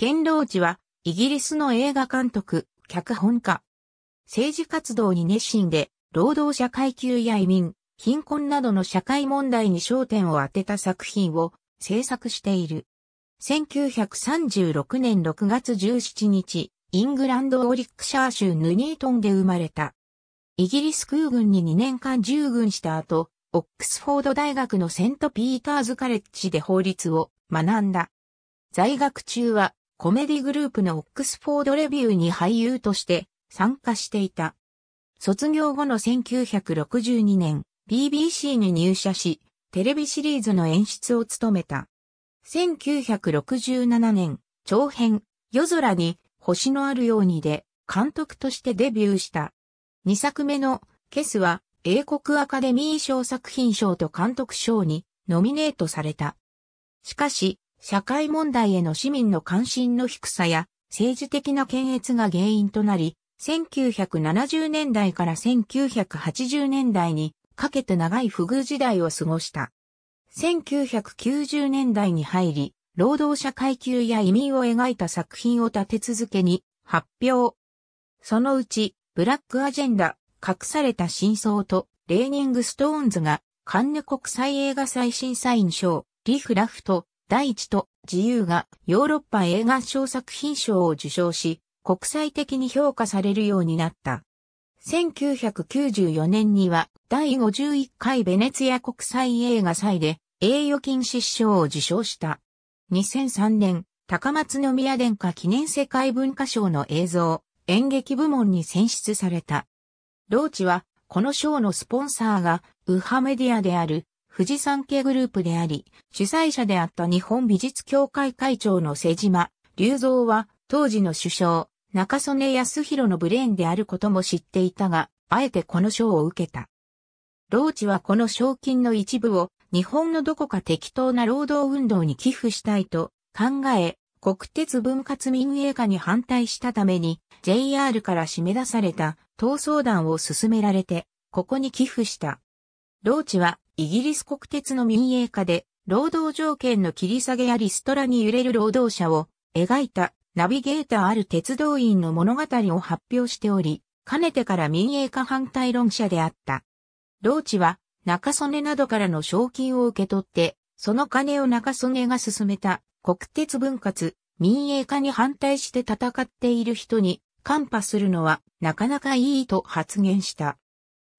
ケンローチは、イギリスの映画監督、脚本家。政治活動に熱心で、労働者階級や移民、貧困などの社会問題に焦点を当てた作品を制作している。1936年6月17日、イングランドオリックシャー州ヌニートンで生まれた。イギリス空軍に2年間従軍した後、オックスフォード大学のセントピーターズカレッジで法律を学んだ。在学中はコメディグループのオックスフォードレビューに俳優として参加していた。卒業後の1962年、BBC に入社し、テレビシリーズの演出を務めた。1967年、長編、夜空に星のあるようにで、監督としてデビューした。2作目の、ケスは、英国アカデミー賞作品賞と監督賞にノミネートされた。しかし、社会問題への市民の関心の低さや政治的な検閲が原因となり、1970年代から1980年代にかけて長い不遇時代を過ごした。1990年代に入り、労働者階級や移民を描いた作品を立て続けに発表。そのうち、ブラックアジェンダ、隠された真相と、レーニングストーンズが、カンヌ国際映画祭審査員賞、リフラフト、第一と自由がヨーロッパ映画賞作品賞を受賞し、国際的に評価されるようになった。1994年には第51回ベネツィア国際映画祭で栄誉金失賞を受賞した。2003年、高松宮殿下記念世界文化賞の映像、演劇部門に選出された。ローチは、この賞のスポンサーが、ウハメディアである、富士山系グループであり、主催者であった日本美術協会会長の瀬島、隆三は、当時の首相、中曽根康弘のブレーンであることも知っていたが、あえてこの賞を受けた。ローチはこの賞金の一部を日本のどこか適当な労働運動に寄付したいと考え、国鉄分割民営化に反対したために JR から締め出された闘争団を進められて、ここに寄付した。ローチはイギリス国鉄の民営化で、労働条件の切り下げやリストラに揺れる労働者を描いたナビゲーターある鉄道員の物語を発表しており、かねてから民営化反対論者であった。ローチは中曽根などからの賞金を受け取って、その金を中曽根が進めた国鉄分割、民営化に反対して戦っている人に、カンパするのはなかなかいいと発言した。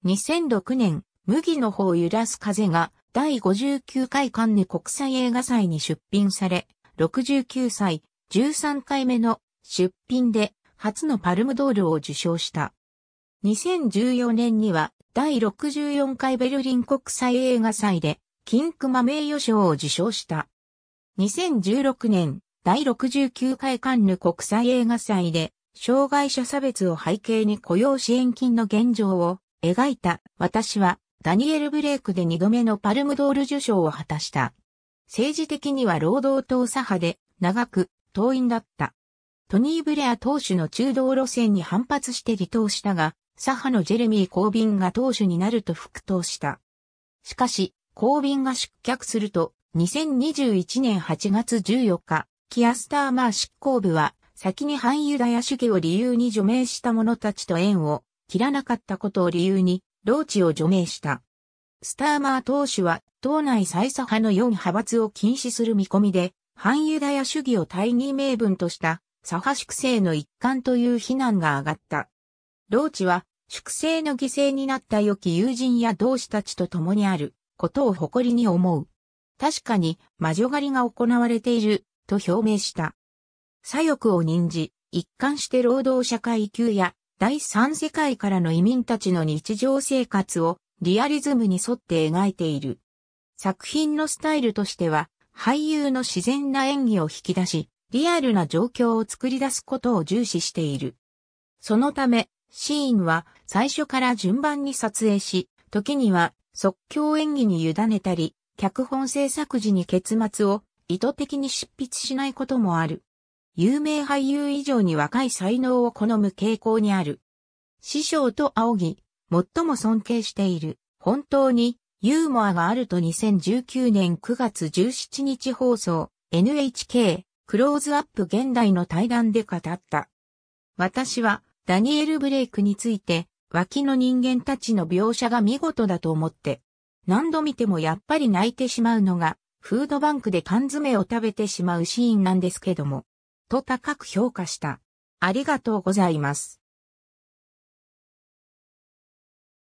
2006年、麦の方揺らす風が第59回カンヌ国際映画祭に出品され、69歳、13回目の出品で初のパルムドールを受賞した。2014年には第64回ベルリン国際映画祭で金熊名誉賞を受賞した。2016年第69回カンヌ国際映画祭で障害者差別を背景に雇用支援金の現状を描いた私はダニエル・ブレイクで2度目のパルムドール受賞を果たした。政治的には労働党左派で、長く、党員だった。トニー・ブレア党首の中道路線に反発して離党したが、左派のジェレミー・コービンが党首になると復党した。しかし、コービンが失脚すると、2021年8月14日、キアスターマー執行部は、先に反ユダヤ主義を理由に除名した者たちと縁を切らなかったことを理由に、ー地を除名した。スターマー党首は党内最左派の4派閥を禁止する見込みで、反ユダヤ主義を大義名分とした左派粛清の一環という非難が上がった。ー地は粛清の犠牲になった良き友人や同志たちと共にあることを誇りに思う。確かに魔女狩りが行われていると表明した。左翼を任じ、一貫して労働者階級や第三世界からの移民たちの日常生活をリアリズムに沿って描いている。作品のスタイルとしては、俳優の自然な演技を引き出し、リアルな状況を作り出すことを重視している。そのため、シーンは最初から順番に撮影し、時には即興演技に委ねたり、脚本制作時に結末を意図的に執筆しないこともある。有名俳優以上に若い才能を好む傾向にある。師匠と仰ぎ、最も尊敬している。本当にユーモアがあると2019年9月17日放送 NHK クローズアップ現代の対談で語った。私はダニエル・ブレイクについて脇の人間たちの描写が見事だと思って、何度見てもやっぱり泣いてしまうのがフードバンクで缶詰を食べてしまうシーンなんですけども、と高く評価した。ありがとうございます。